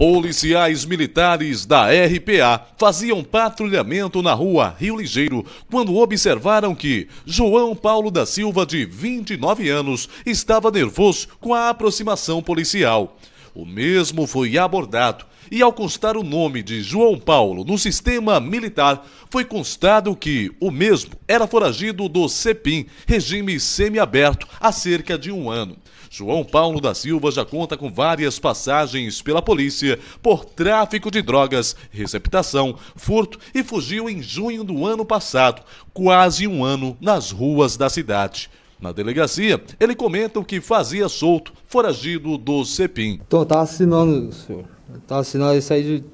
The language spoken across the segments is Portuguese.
Policiais militares da RPA faziam patrulhamento na rua Rio Ligeiro quando observaram que João Paulo da Silva, de 29 anos, estava nervoso com a aproximação policial o mesmo foi abordado e, ao constar o nome de João Paulo no sistema militar, foi constado que o mesmo era foragido do CEPIM, regime semiaberto, há cerca de um ano. João Paulo da Silva já conta com várias passagens pela polícia por tráfico de drogas, receptação, furto e fugiu em junho do ano passado, quase um ano nas ruas da cidade. Na delegacia, ele comenta o que fazia solto, foragido do CEPIM. Então, tá assinando, senhor. Tá assinando isso aí de,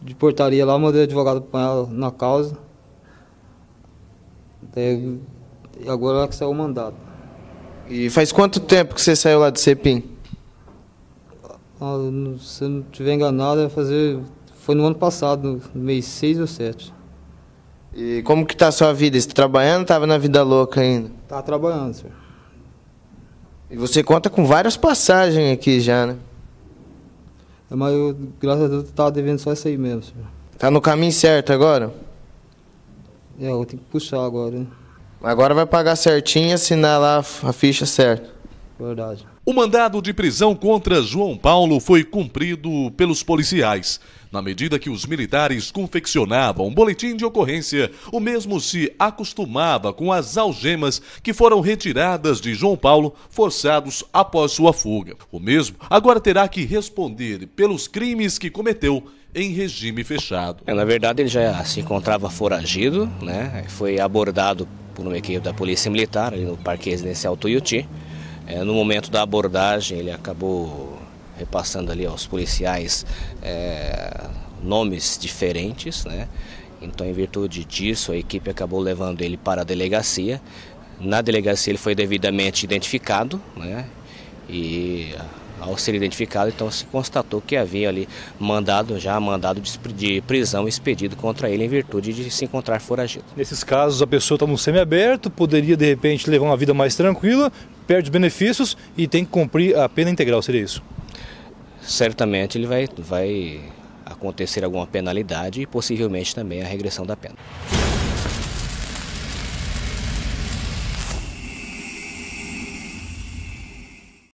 de portaria lá, mandei o advogado apanhar na causa. e agora é que saiu o mandato. E faz quanto tempo que você saiu lá do CEPIM? Ah, se eu não estiver enganado, é fazer, foi no ano passado, no mês 6 ou 7. E como que tá a sua vida? Estou trabalhando ou tava na vida louca ainda? Tá trabalhando, senhor. E você conta com várias passagens aqui já, né? É, mas eu, graças a Deus, tava devendo só isso aí mesmo, senhor. Tá no caminho certo agora? É, eu tenho que puxar agora, né? Agora vai pagar certinho e assinar lá a ficha certa. Verdade. O mandado de prisão contra João Paulo foi cumprido pelos policiais. Na medida que os militares confeccionavam um boletim de ocorrência, o mesmo se acostumava com as algemas que foram retiradas de João Paulo, forçados após sua fuga. O mesmo agora terá que responder pelos crimes que cometeu em regime fechado. É, na verdade, ele já se encontrava foragido, né? foi abordado por uma equipe da Polícia Militar ali no Parque Residencial Tuiuti é, no momento da abordagem, ele acabou repassando ali aos policiais é, nomes diferentes, né? Então, em virtude disso, a equipe acabou levando ele para a delegacia. Na delegacia, ele foi devidamente identificado, né? E ao ser identificado, então se constatou que havia ali mandado já mandado de prisão expedido contra ele em virtude de se encontrar foragido. Nesses casos, a pessoa está no semiaberto, poderia de repente levar uma vida mais tranquila, perde os benefícios e tem que cumprir a pena integral, seria isso? Certamente ele vai, vai acontecer alguma penalidade e possivelmente também a regressão da pena.